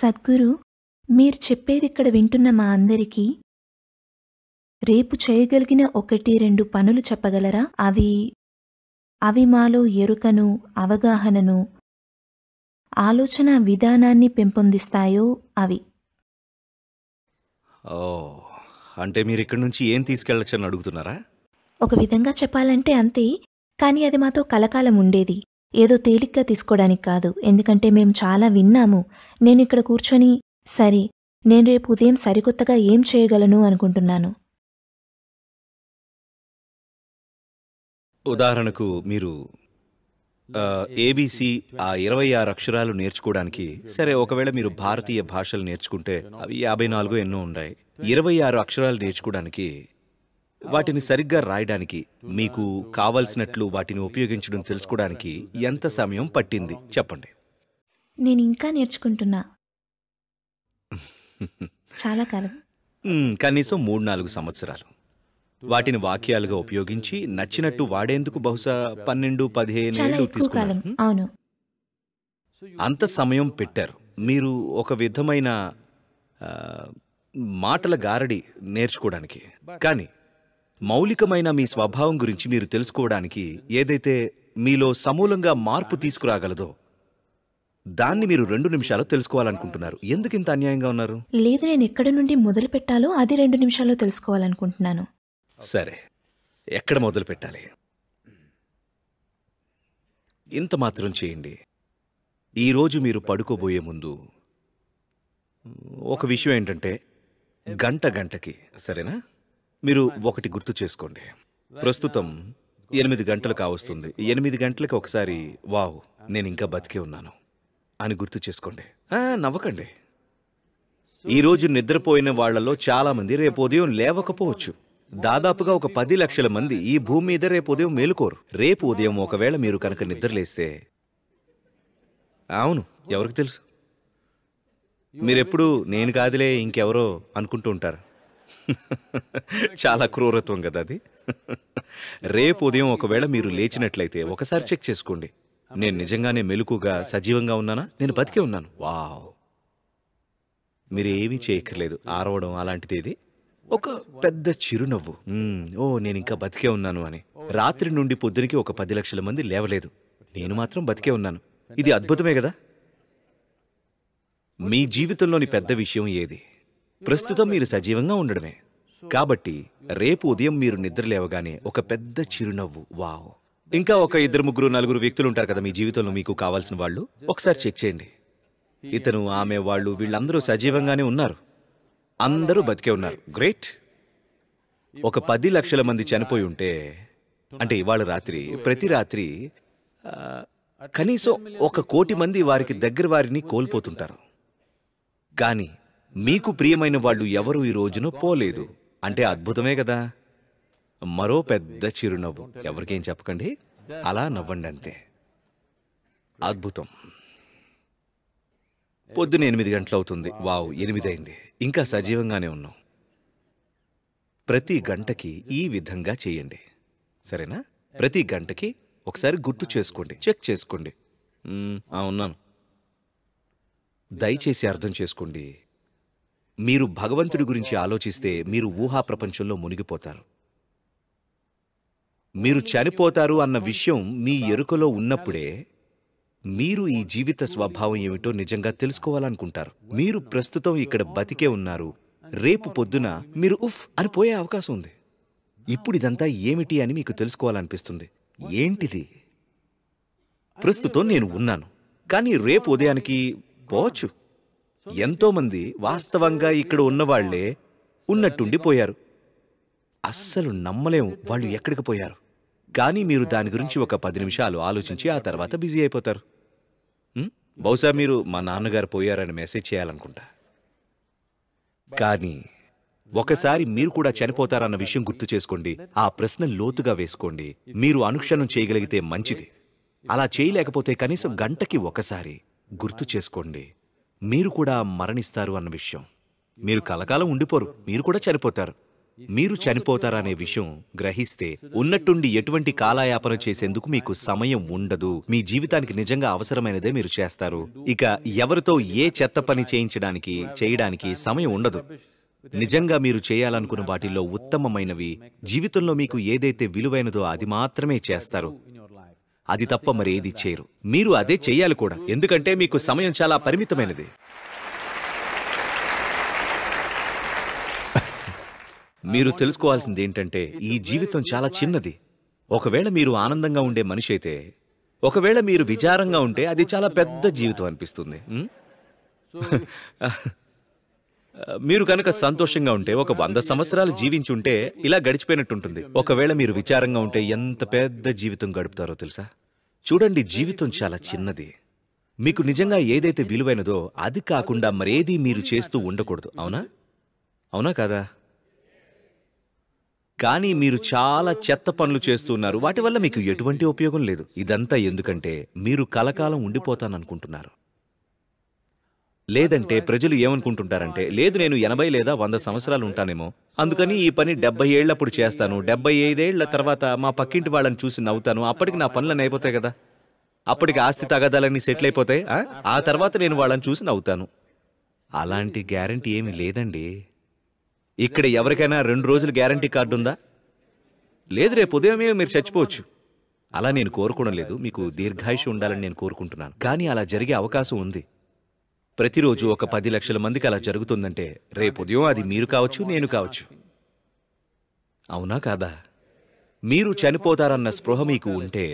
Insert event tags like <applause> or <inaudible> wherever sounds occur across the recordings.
సద్గురు మీరు చెప్పేది ఇక్కడ వింటున్న మా అందరికీ రేపు చేయగలిగిన ఒకటి రెండు పనులు చెప్పగలరా అవి అవి మాలో ఎరుకను అవగాహనను ఆలోచన విధానాన్ని పెంపొందిస్తాయో అవి ఓ అంటే మీరు ఇక్కడి నుంచి ఏం తీసుకెళ్లొచ్చని అడుగుతున్నారా ఒక విధంగా చెప్పాలంటే అంతే కానీ అది మాతో కలకాలం ఉండేది ఏదో తేలిగ్గా తీసుకోవడానికి కాదు ఎందుకంటే మేము చాలా విన్నాము నేను ఇక్కడ కూర్చొని సరే నేను రేపు ఉదయం సరికొత్తగా ఏం చేయగలను అనుకుంటున్నాను ఉదాహరణకు మీరు ఏబీసీ ఆ ఇరవై ఆరు అక్షరాలు నేర్చుకోవడానికి సరే ఒకవేళ మీరు భారతీయ భాషలు నేర్చుకుంటే అవి యాభై నాలుగు ఎన్నో ఉన్నాయి ఇరవై ఆరు అక్షరాలు నేర్చుకోవడానికి వాటిని సరిగ్గా రాయడానికి మీకు కావలసినట్లు వాటిని ఉపయోగించడం తెలుసుకోవడానికి ఎంత సమయం పట్టింది చెప్పండి నేను ఇంకా నేర్చుకుంటున్నా చాలా కాలం కనీసం మూడు నాలుగు సంవత్సరాలు వాటిని వాక్యాలుగా ఉపయోగించి నచ్చినట్టు వాడేందుకు బహుశా పన్నెండు పదిహేను ఏళ్ళు అవును అంత సమయం పెట్టారు మీరు ఒక విధమైన మాటల గారడి నేర్చుకోవడానికి కానీ మౌలికమైన మీ స్వభావం గురించి మీరు తెలుసుకోవడానికి ఏదైతే మీలో సమూలంగా మార్పు తీసుకురాగలదో దాన్ని మీరు రెండు నిమిషాలు తెలుసుకోవాలనుకుంటున్నారు ఎందుకు ఇంత అన్యాయంగా ఉన్నారు లేదు నేను ఎక్కడ నుండి మొదలు పెట్టాలో అది రెండు నిమిషాల్లో తెలుసుకోవాలనుకుంటున్నాను సరే ఎక్కడ మొదలు పెట్టాలి ఇంత మాత్రం చేయండి ఈరోజు మీరు పడుకోబోయే ముందు ఒక విషయం ఏంటంటే గంట గంటకి సరేనా మీరు ఒకటి గుర్తు చేసుకోండి ప్రస్తుతం ఎనిమిది గంటలు కావస్తుంది ఎనిమిది గంటలకు ఒకసారి వావ్ నేను ఇంకా బతికే ఉన్నాను అని గుర్తు చేసుకోండి నవ్వకండి ఈరోజు నిద్రపోయిన వాళ్లలో చాలామంది రేపు ఉదయం లేవకపోవచ్చు దాదాపుగా ఒక పది లక్షల మంది ఈ భూమి మీద రేపు ఉదయం మేలుకోరు రేపు ఉదయం ఒకవేళ మీరు కనుక నిద్రలేస్తే అవును ఎవరికి తెలుసు మీరెప్పుడు నేను కాదులే ఇంకెవరో అనుకుంటూ ఉంటారు చాలా క్రూరత్వం కదా అది రేపు ఉదయం ఒకవేళ మీరు లేచినట్లయితే ఒకసారి చెక్ చేసుకోండి నేను నిజంగానే మెలుకుగా సజీవంగా ఉన్నానా నేను బతికే ఉన్నాను వావ్ మీరు ఏమీ చేయక్కర్లేదు ఆరవడం అలాంటిదేది ఒక పెద్ద చిరునవ్వు ఓ నేను ఇంకా బతికే ఉన్నాను అని రాత్రి నుండి పొద్దునికి ఒక పది లక్షల మంది లేవలేదు నేను మాత్రం బతికే ఉన్నాను ఇది అద్భుతమే కదా మీ జీవితంలోని పెద్ద విషయం ఏది ప్రస్తుతం మీరు సజీవంగా ఉండడమే కాబట్టి రేపు ఉదయం మీరు నిద్ర లేవగానే ఒక పెద్ద చిరునవ్వు వావ్ ఇంకా ఒక ఇద్దరు ముగ్గురు నలుగురు వ్యక్తులు ఉంటారు కదా మీ జీవితంలో మీకు కావాల్సిన వాళ్ళు ఒకసారి చెక్ చేయండి ఇతను ఆమె వాళ్ళు వీళ్ళందరూ సజీవంగానే ఉన్నారు అందరూ బతికే ఉన్నారు గ్రేట్ ఒక పది లక్షల మంది చనిపోయి ఉంటే అంటే ఇవాళ రాత్రి ప్రతి రాత్రి కనీసం ఒక కోటి మంది వారికి దగ్గర వారిని కోల్పోతుంటారు కానీ మీకు ప్రియమైన వాళ్ళు ఎవరు ఈ రోజున పోలేదు అంటే అద్భుతమే కదా మరో పెద్ద చిరునవ్వు ఎవరికేం చెప్పకండి అలా నవ్వండి అంతే అద్భుతం పొద్దున ఎనిమిది గంటలు అవుతుంది వావ్ ఎనిమిది అయింది ఇంకా సజీవంగానే ఉన్నాం ప్రతి గంటకి ఈ విధంగా చేయండి సరేనా ప్రతి గంటకి ఒకసారి గుర్తు చేసుకోండి చెక్ చేసుకోండి ఉన్నాను దయచేసి అర్థం చేసుకోండి మీరు భగవంతుడి గురించి ఆలోచిస్తే మీరు ఊహా ప్రపంచంలో మునిగిపోతారు మీరు చనిపోతారు అన్న విషయం మీ ఎరుకలో ఉన్నప్పుడే మీరు ఈ జీవిత స్వభావం ఏమిటో నిజంగా తెలుసుకోవాలనుకుంటారు మీరు ప్రస్తుతం ఇక్కడ బతికే ఉన్నారు రేపు పొద్దున మీరు ఉఫ్ అని పోయే అవకాశం ఉంది ఇప్పుడు ఇదంతా ఏమిటి అని మీకు తెలుసుకోవాలనిపిస్తుంది ఏంటిది ప్రస్తుతం నేను ఉన్నాను కానీ రేపు ఉదయానికి పోవచ్చు ఎంతోమంది వాస్తవంగా ఇక్కడ ఉన్నవాళ్లే ఉన్నట్టుండిపోయారు అస్సలు నమ్మలేము వాళ్ళు ఎక్కడికి పోయారు కానీ మీరు దాని గురించి ఒక పది నిమిషాలు ఆలోచించి ఆ తర్వాత బిజీ అయిపోతారు బహుశా మీరు మా నాన్నగారు పోయారని మెసేజ్ చేయాలనుకుంటా కానీ ఒకసారి మీరు కూడా చనిపోతారన్న విషయం గుర్తు చేసుకోండి ఆ ప్రశ్న లోతుగా వేసుకోండి మీరు అనుక్షణం చేయగలిగితే మంచిది అలా చేయలేకపోతే కనీసం గంటకి ఒకసారి గుర్తు చేసుకోండి మీరు కూడా మరణిస్తారు అన్న విషయం మీరు కలకాలం ఉండిపోరు మీరు కూడా చనిపోతారు మీరు చనిపోతారనే విషయం గ్రహిస్తే ఉన్నట్టుండి ఎటువంటి కాలయాపన చేసేందుకు మీకు సమయం ఉండదు మీ జీవితానికి నిజంగా అవసరమైనదే మీరు చేస్తారు ఇక ఎవరితో ఏ చెత్త పని చేయించడానికి చేయడానికి సమయం ఉండదు నిజంగా మీరు చేయాలనుకున్న వాటిల్లో ఉత్తమమైనవి జీవితంలో మీకు ఏదైతే విలువైనదో అది మాత్రమే చేస్తారు అది తప్ప మరి ఏది చేయరు మీరు అదే చేయాలి కూడా ఎందుకంటే మీకు సమయం చాలా పరిమితమైనది మీరు తెలుసుకోవాల్సింది ఏంటంటే ఈ జీవితం చాలా చిన్నది ఒకవేళ మీరు ఆనందంగా ఉండే మనిషి అయితే ఒకవేళ మీరు విచారంగా ఉంటే అది చాలా పెద్ద జీవితం అనిపిస్తుంది <laughs> మీరు కనుక సంతోషంగా ఉంటే ఒక వంద సంవత్సరాలు జీవించుంటే ఇలా గడిచిపోయినట్టుంటుంది ఒకవేళ మీరు విచారంగా ఉంటే ఎంత పెద్ద జీవితం గడుపుతారో తెలుసా చూడండి జీవితం చాలా చిన్నది మీకు నిజంగా ఏదైతే విలువైనదో అది కాకుండా మరేది మీరు చేస్తూ ఉండకూడదు అవునా అవునా కాదా కానీ మీరు చాలా చెత్త పనులు చేస్తున్నారు వాటి వల్ల మీకు ఎటువంటి ఉపయోగం లేదు ఇదంతా ఎందుకంటే మీరు కలకాలం ఉండిపోతాననుకుంటున్నారు లేదంటే ప్రజలు ఏమనుకుంటుంటారంటే లేదు నేను ఎనభై లేదా వంద సంవత్సరాలు ఉంటానేమో అందుకని ఈ పని డెబ్బై ఏళ్లప్పుడు చేస్తాను డెబ్బై ఐదేళ్ల తర్వాత మా పక్కింటి వాళ్ళని చూసి నవ్వుతాను అప్పటికి నా పనులను అయిపోతాయి కదా అప్పటికి ఆస్తి తగదాలన్నీ సెటిల్ అయిపోతాయి ఆ తర్వాత నేను వాళ్ళని చూసి నవ్వుతాను అలాంటి గ్యారంటీ ఏమీ లేదండి ఇక్కడ ఎవరికైనా రెండు రోజులు గ్యారంటీ కార్డు ఉందా లేదు రేపు ఉదయమే మీరు చచ్చిపోవచ్చు అలా నేను కోరుకోవడం లేదు మీకు దీర్ఘాయుషు ఉండాలని నేను కోరుకుంటున్నాను కానీ అలా జరిగే అవకాశం ఉంది ప్రతిరోజు ఒక పది లక్షల మందికి అలా జరుగుతుందంటే రేపు ఉదయం అది మీరు కావచ్చు నేను కావచ్చు అవునా కాదా మీరు చనిపోతారన్న స్పృహ మీకు ఉంటే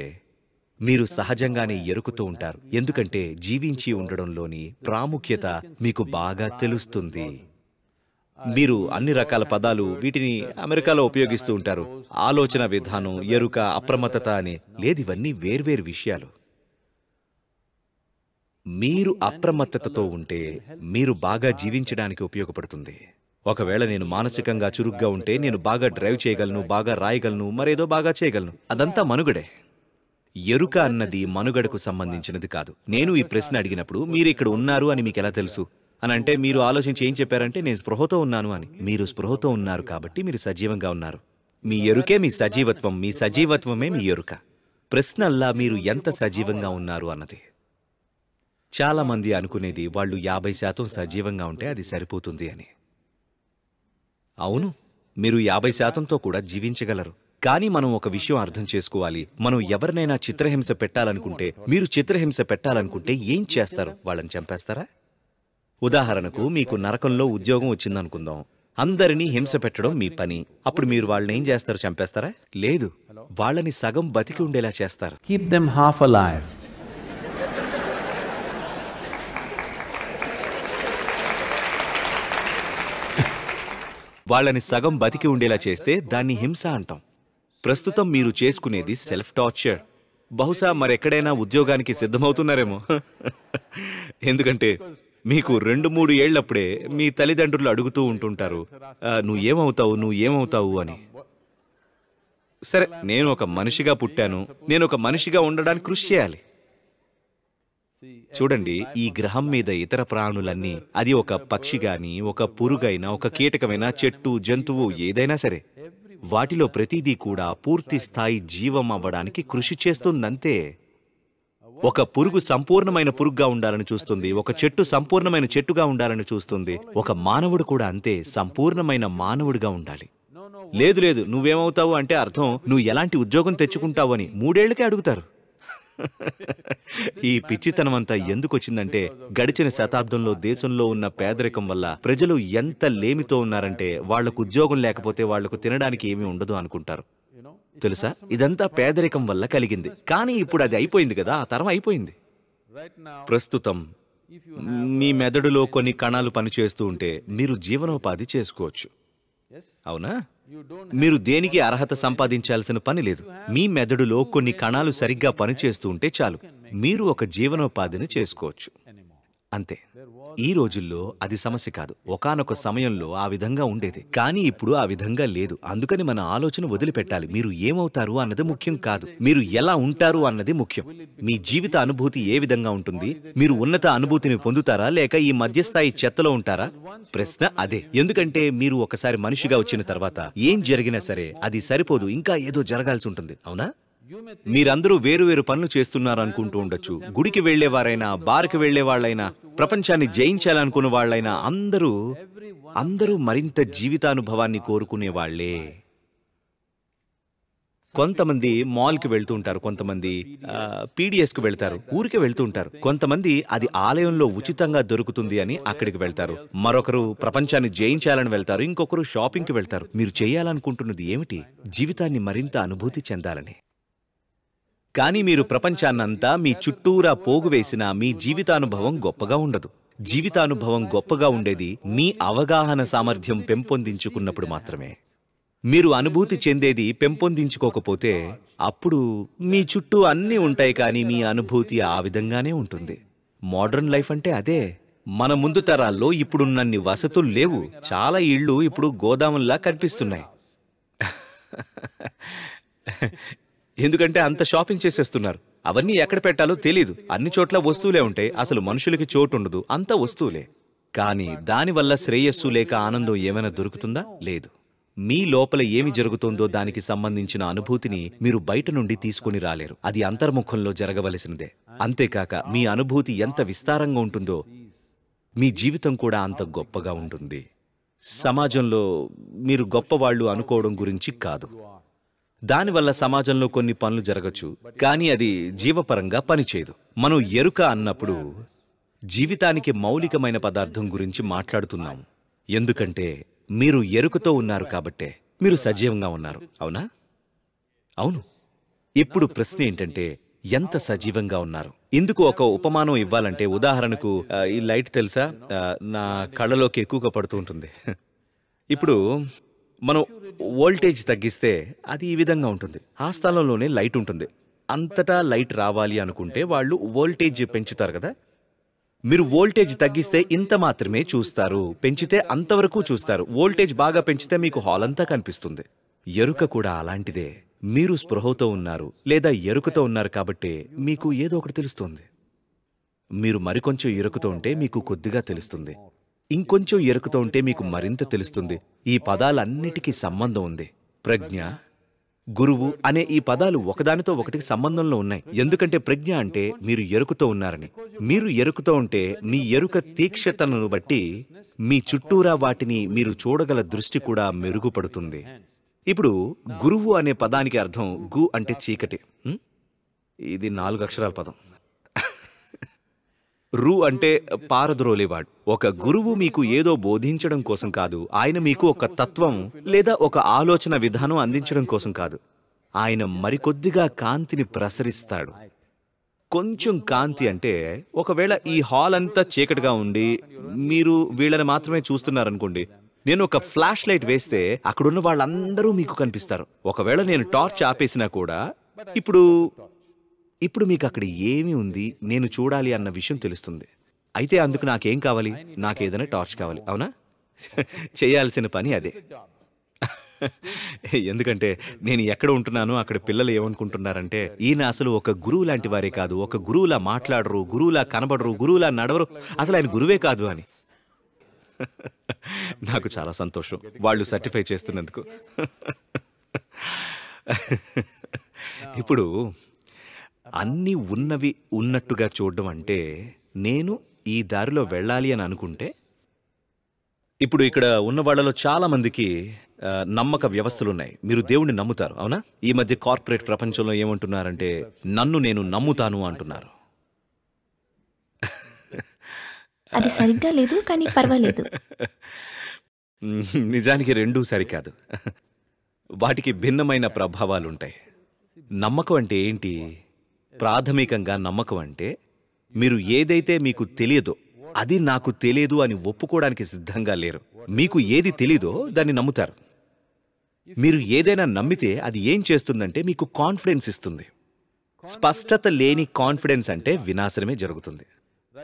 మీరు సహజంగానే ఎరుకుతూ ఉంటారు ఎందుకంటే జీవించి ఉండడంలోని ప్రాముఖ్యత మీకు బాగా తెలుస్తుంది మీరు అన్ని రకాల పదాలు వీటిని అమెరికాలో ఉపయోగిస్తూ ఉంటారు ఆలోచన విధానం ఎరుక అప్రమత్తత అని లేదివన్నీ వేర్వేరు విషయాలు మీరు అప్రమత్తతతో ఉంటే మీరు బాగా జీవించడానికి ఉపయోగపడుతుంది ఒకవేళ నేను మానసికంగా చురుగ్గా ఉంటే నేను బాగా డ్రైవ్ చేయగలను బాగా రాయగలను మరేదో బాగా చేయగలను అదంతా మనుగడే ఎరుక అన్నది మనుగడకు సంబంధించినది కాదు నేను ఈ ప్రశ్న అడిగినప్పుడు మీరు ఇక్కడ ఉన్నారు అని మీకు ఎలా తెలుసు అని అంటే మీరు ఆలోచించి ఏం చెప్పారంటే నేను స్పృహతో ఉన్నాను అని మీరు స్పృహతో ఉన్నారు కాబట్టి మీరు సజీవంగా ఉన్నారు మీ ఎరుకే మీ సజీవత్వం మీ సజీవత్వమే మీ ఎరుక ప్రశ్నల్లా మీరు ఎంత సజీవంగా ఉన్నారు అన్నది చాలామంది అనుకునేది వాళ్ళు యాభై శాతం సజీవంగా ఉంటే అది సరిపోతుంది అని అవును మీరు యాభై శాతంతో కూడా జీవించగలరు కానీ మనం ఒక విషయం అర్థం చేసుకోవాలి మనం ఎవరినైనా చిత్రహింస పెట్టాలనుకుంటే మీరు చిత్రహింస పెట్టాలనుకుంటే ఏం చేస్తారు వాళ్ళని చంపేస్తారా ఉదాహరణకు మీకు నరకంలో ఉద్యోగం వచ్చిందనుకుందాం అందరినీ హింస పెట్టడం మీ పని అప్పుడు మీరు వాళ్ళని ఏం చేస్తారు చంపేస్తారా లేదు వాళ్ళని సగం బతికి ఉండేలా చేస్తారు కీప్ దెమ్ హాఫ్ అలైవ్ వాళ్ళని సగం బతికి ఉండేలా చేస్తే దాన్ని హింస అంటాం ప్రస్తుతం మీరు చేసుకునేది సెల్ఫ్ టార్చర్ బహుశా మరెక్కడైనా ఉద్యోగానికి సిద్ధమవుతున్నారేమో <laughs> ఎందుకంటే మీకు రెండు మూడు ఏళ్లప్పుడే మీ తల్లిదండ్రులు అడుగుతూ ఉంటుంటారు నువ్వు ఏమవుతావు నువ్వు ఏమవుతావు అని సరే నేను ఒక మనిషిగా పుట్టాను నేను ఒక మనిషిగా ఉండడానికి కృషి చేయాలి చూడండి ఈ గ్రహం మీద ఇతర ప్రాణులన్నీ అది ఒక పక్షి గాని ఒక పురుగైనా ఒక కీటకమైన చెట్టు జంతువు ఏదైనా సరే వాటిలో ప్రతిదీ కూడా పూర్తి స్థాయి జీవం అవ్వడానికి కృషి చేస్తుందంతే ఒక పురుగు సంపూర్ణమైన పురుగుగా ఉండాలని చూస్తుంది ఒక చెట్టు సంపూర్ణమైన చెట్టుగా ఉండాలని చూస్తుంది ఒక మానవుడు కూడా అంతే సంపూర్ణమైన మానవుడిగా ఉండాలి లేదు లేదు నువ్వేమవుతావు అంటే అర్థం నువ్వు ఎలాంటి ఉద్యోగం తెచ్చుకుంటావు అని మూడేళ్లకే అడుగుతారు <laughs> ఈ పిచ్చితనమంతా ఎందుకొచ్చిందంటే గడిచిన శతాబ్దంలో దేశంలో ఉన్న పేదరికం వల్ల ప్రజలు ఎంత లేమితో ఉన్నారంటే వాళ్లకు ఉద్యోగం లేకపోతే వాళ్లకు తినడానికి ఏమీ ఉండదు అనుకుంటారు తెలుసా ఇదంతా పేదరికం వల్ల కలిగింది కానీ ఇప్పుడు అది అయిపోయింది కదా ఆ తరం అయిపోయింది ప్రస్తుతం మీ మెదడులో కొన్ని కణాలు పనిచేస్తూ ఉంటే మీరు జీవనోపాధి చేసుకోవచ్చు అవునా మీరు దేనికి అర్హత సంపాదించాల్సిన పని లేదు మీ మెదడులో కొన్ని కణాలు సరిగ్గా పనిచేస్తూ ఉంటే చాలు మీరు ఒక జీవనోపాధిని చేసుకోవచ్చు అంతే ఈ రోజుల్లో అది సమస్య కాదు ఒకనొక సమయంలో ఆ విధంగా ఉండేది కానీ ఇప్పుడు ఆ విధంగా లేదు అందుకని మన ఆలోచన వదిలిపెట్టాలి మీరు ఏమవుతారు అన్నది ముఖ్యం కాదు మీరు ఎలా ఉంటారు అన్నది ముఖ్యం మీ జీవిత అనుభూతి ఏ విధంగా ఉంటుంది మీరు ఉన్నత అనుభూతిని పొందుతారా లేక ఈ మధ్యస్థాయి చెత్తలో ఉంటారా ప్రశ్న అదే ఎందుకంటే మీరు ఒకసారి మనిషిగా వచ్చిన తర్వాత ఏం జరిగినా సరే అది సరిపోదు ఇంకా ఏదో జరగాల్సి ఉంటుంది అవునా మీరందరూ వేరువేరు పనులు చేస్తున్నారనుకుంటూ ఉండొచ్చు గుడికి వెళ్లేవారైనా బార్కి వాళ్ళైనా ప్రపంచాన్ని జయించాలనుకున్న వాళ్ళైనా అందరూ అందరూ మరింత జీవితానుభవాన్ని కోరుకునేవాళ్లే కొంతమంది మాల్కి వెళ్తూ ఉంటారు కొంతమంది పీడిఎస్కి వెళ్తారు ఊరికే వెళ్తూ ఉంటారు కొంతమంది అది ఆలయంలో ఉచితంగా దొరుకుతుంది అని అక్కడికి వెళ్తారు మరొకరు ప్రపంచాన్ని జయించాలని వెళ్తారు ఇంకొకరు షాపింగ్కి వెళ్తారు మీరు చేయాలనుకుంటున్నది ఏమిటి జీవితాన్ని మరింత అనుభూతి చెందాలని కానీ మీరు ప్రపంచాన్నంతా మీ చుట్టూరా వేసినా మీ జీవితానుభవం గొప్పగా ఉండదు జీవితానుభవం గొప్పగా ఉండేది మీ అవగాహన సామర్థ్యం పెంపొందించుకున్నప్పుడు మాత్రమే మీరు అనుభూతి చెందేది పెంపొందించుకోకపోతే అప్పుడు మీ చుట్టూ అన్నీ ఉంటాయి కానీ మీ అనుభూతి ఆ విధంగానే ఉంటుంది మోడర్న్ లైఫ్ అంటే అదే మన ముందు తరాల్లో ఇప్పుడున్నన్ని వసతులు లేవు చాలా ఇళ్ళు ఇప్పుడు గోదాముల్లా కనిపిస్తున్నాయి ఎందుకంటే అంత షాపింగ్ చేసేస్తున్నారు అవన్నీ ఎక్కడ పెట్టాలో తెలీదు అన్ని చోట్ల వస్తువులే ఉంటాయి అసలు మనుషులకి చోటు ఉండదు వస్తువులే కానీ దానివల్ల శ్రేయస్సు లేక ఆనందం ఏమైనా దొరుకుతుందా లేదు మీ లోపల ఏమి జరుగుతుందో దానికి సంబంధించిన అనుభూతిని మీరు బయట నుండి తీసుకుని రాలేరు అది అంతర్ముఖంలో జరగవలసినదే అంతేకాక మీ అనుభూతి ఎంత విస్తారంగా ఉంటుందో మీ జీవితం కూడా అంత గొప్పగా ఉంటుంది సమాజంలో మీరు గొప్పవాళ్ళు అనుకోవడం గురించి కాదు దానివల్ల సమాజంలో కొన్ని పనులు జరగచ్చు కానీ అది జీవపరంగా పనిచేయదు మనం ఎరుక అన్నప్పుడు జీవితానికి మౌలికమైన పదార్థం గురించి మాట్లాడుతున్నాం ఎందుకంటే మీరు ఎరుకతో ఉన్నారు కాబట్టే మీరు సజీవంగా ఉన్నారు అవునా అవును ఇప్పుడు ప్రశ్న ఏంటంటే ఎంత సజీవంగా ఉన్నారు ఇందుకు ఒక ఉపమానం ఇవ్వాలంటే ఉదాహరణకు ఈ లైట్ తెలుసా నా కళ్ళలోకి ఎక్కువగా పడుతూ ఉంటుంది <laughs> ఇప్పుడు మనం వోల్టేజ్ తగ్గిస్తే అది ఈ విధంగా ఉంటుంది ఆ స్థలంలోనే లైట్ ఉంటుంది అంతటా లైట్ రావాలి అనుకుంటే వాళ్ళు వోల్టేజ్ పెంచుతారు కదా మీరు వోల్టేజ్ తగ్గిస్తే ఇంత మాత్రమే చూస్తారు పెంచితే అంతవరకు చూస్తారు వోల్టేజ్ బాగా పెంచితే మీకు హాల్ అంతా కనిపిస్తుంది ఎరుక కూడా అలాంటిదే మీరు స్పృహతో ఉన్నారు లేదా ఎరుకతో ఉన్నారు కాబట్టి మీకు ఏదో ఒకటి తెలుస్తుంది మీరు మరికొంచెం ఎరుకతో ఉంటే మీకు కొద్దిగా తెలుస్తుంది ఇంకొంచెం ఎరుకుతూ ఉంటే మీకు మరింత తెలుస్తుంది ఈ పదాలన్నిటికీ సంబంధం ఉంది ప్రజ్ఞ గురువు అనే ఈ పదాలు ఒకదానితో ఒకటికి సంబంధంలో ఉన్నాయి ఎందుకంటే ప్రజ్ఞ అంటే మీరు ఎరుకుతో ఉన్నారని మీరు ఎరుకుతో ఉంటే మీ ఎరుక తీక్షతను బట్టి మీ చుట్టూరా వాటిని మీరు చూడగల దృష్టి కూడా మెరుగుపడుతుంది ఇప్పుడు గురువు అనే పదానికి అర్థం గు అంటే చీకటి ఇది నాలుగు అక్షరాల పదం రు అంటే పారద్రోలేవాడు ఒక గురువు మీకు ఏదో బోధించడం కోసం కాదు ఆయన మీకు ఒక తత్వం లేదా ఒక ఆలోచన విధానం అందించడం కోసం కాదు ఆయన మరికొద్దిగా కాంతిని ప్రసరిస్తాడు కొంచెం కాంతి అంటే ఒకవేళ ఈ హాల్ అంతా చీకటిగా ఉండి మీరు వీళ్ళని మాత్రమే చూస్తున్నారనుకోండి నేను ఒక ఫ్లాష్ లైట్ వేస్తే అక్కడున్న వాళ్ళందరూ మీకు కనిపిస్తారు ఒకవేళ నేను టార్చ్ ఆపేసినా కూడా ఇప్పుడు ఇప్పుడు మీకు అక్కడ ఏమి ఉంది నేను చూడాలి అన్న విషయం తెలుస్తుంది అయితే అందుకు నాకేం కావాలి నాకేదైనా టార్చ్ కావాలి అవునా చేయాల్సిన పని అదే ఎందుకంటే నేను ఎక్కడ ఉంటున్నానో అక్కడ పిల్లలు ఏమనుకుంటున్నారంటే ఈయన అసలు ఒక గురువు లాంటి వారే కాదు ఒక గురువులా మాట్లాడరు గురువులా కనబడరు గురువులా నడవరు అసలు ఆయన గురువే కాదు అని నాకు చాలా సంతోషం వాళ్ళు సర్టిఫై చేస్తున్నందుకు ఇప్పుడు అన్నీ ఉన్నవి ఉన్నట్టుగా చూడడం అంటే నేను ఈ దారిలో వెళ్ళాలి అని అనుకుంటే ఇప్పుడు ఇక్కడ ఉన్న వాళ్ళలో చాలా మందికి నమ్మక వ్యవస్థలు ఉన్నాయి మీరు దేవుణ్ణి నమ్ముతారు అవునా ఈ మధ్య కార్పొరేట్ ప్రపంచంలో ఏమంటున్నారంటే నన్ను నేను నమ్ముతాను అంటున్నారు అది సరిగ్గా లేదు కానీ పర్వాలేదు <laughs> నిజానికి రెండూ సరికాదు వాటికి భిన్నమైన ప్రభావాలుంటాయి నమ్మకం అంటే ఏంటి ప్రాథమికంగా నమ్మకం అంటే మీరు ఏదైతే మీకు తెలియదో అది నాకు తెలియదు అని ఒప్పుకోవడానికి సిద్ధంగా లేరు మీకు ఏది తెలీదో దాన్ని నమ్ముతారు మీరు ఏదైనా నమ్మితే అది ఏం చేస్తుందంటే మీకు కాన్ఫిడెన్స్ ఇస్తుంది స్పష్టత లేని కాన్ఫిడెన్స్ అంటే వినాశనమే జరుగుతుంది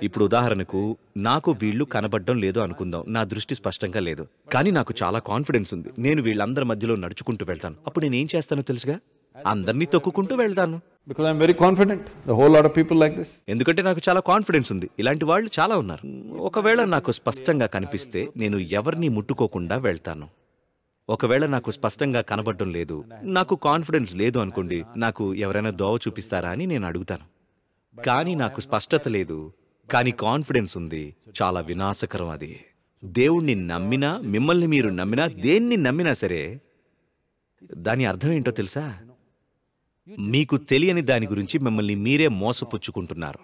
ఇప్పుడు ఉదాహరణకు నాకు వీళ్ళు కనబడడం లేదు అనుకుందాం నా దృష్టి స్పష్టంగా లేదు కానీ నాకు చాలా కాన్ఫిడెన్స్ ఉంది నేను వీళ్ళందరి మధ్యలో నడుచుకుంటూ వెళ్తాను అప్పుడు నేనేం చేస్తానో తెలుసుగా అందరినీ తొక్కుకుంటూ వెళ్తాను because I'm very confident the whole lot of people like this ఎందుకంటే నాకు చాలా కాన్ఫిడెన్స్ ఉంది ఇలాంటి వాళ్ళు చాలా ఉన్నారు ఒకవేళ నాకు స్పష్టంగా కనిపిస్తే నేను ఎవరిని ముట్టుకోకుండా వెళ్తాను ఒకవేళ నాకు స్పష్టంగా కనబడడం లేదు నాకు కాన్ఫిడెన్స్ లేదు అనుకోండి నాకు ఎవరైనా దోవ చూపిస్తారా అని నేను అడుగుతాను కానీ నాకు స్పష్టత లేదు కానీ కాన్ఫిడెన్స్ ఉంది చాలా వినాశకరం అది దేవుణ్ణి నమ్మినా మిమ్మల్ని మీరు నమ్మినా దేన్ని నమ్మినా సరే దాని అర్థం ఏంటో తెలుసా మీకు తెలియని దాని గురించి మిమ్మల్ని మీరే మోసపుచ్చుకుంటున్నారు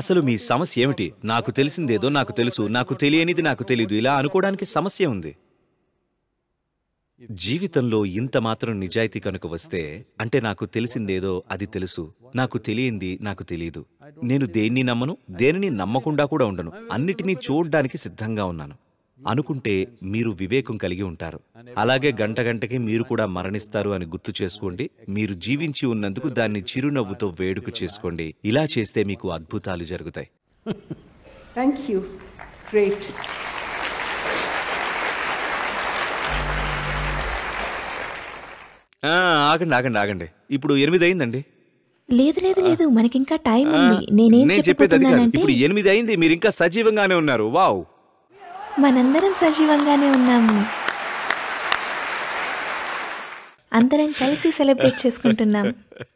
అసలు మీ సమస్య ఏమిటి నాకు తెలిసిందేదో నాకు తెలుసు నాకు తెలియనిది నాకు తెలీదు ఇలా అనుకోవడానికి సమస్య ఉంది జీవితంలో ఇంత మాత్రం నిజాయితీ కనుక వస్తే అంటే నాకు తెలిసిందేదో అది తెలుసు నాకు తెలియంది నాకు తెలియదు నేను దేన్ని నమ్మను దేనిని నమ్మకుండా కూడా ఉండను అన్నిటినీ చూడ్డానికి సిద్ధంగా ఉన్నాను అనుకుంటే మీరు వివేకం కలిగి ఉంటారు అలాగే గంట గంటకి మీరు కూడా మరణిస్తారు అని గుర్తు చేసుకోండి మీరు జీవించి ఉన్నందుకు దాన్ని చిరునవ్వుతో వేడుక చేసుకోండి ఇలా చేస్తే మీకు అద్భుతాలు జరుగుతాయి థ్యాంక్ యూ ఆగండి ఆగండి ఆగండి ఇప్పుడు ఎనిమిది అయిందండి లేదు లేదు లేదు మనకింకా టైం ఉంది నేనేం చెప్పేది ఇప్పుడు ఎనిమిది అయింది మీరు ఇంకా సజీవంగానే ఉన్నారు వావ్ మనందరం సజీవంగానే ఉన్నాము అందరం కలిసి సెలబ్రేట్ చేసుకుంటున్నాం <laughs>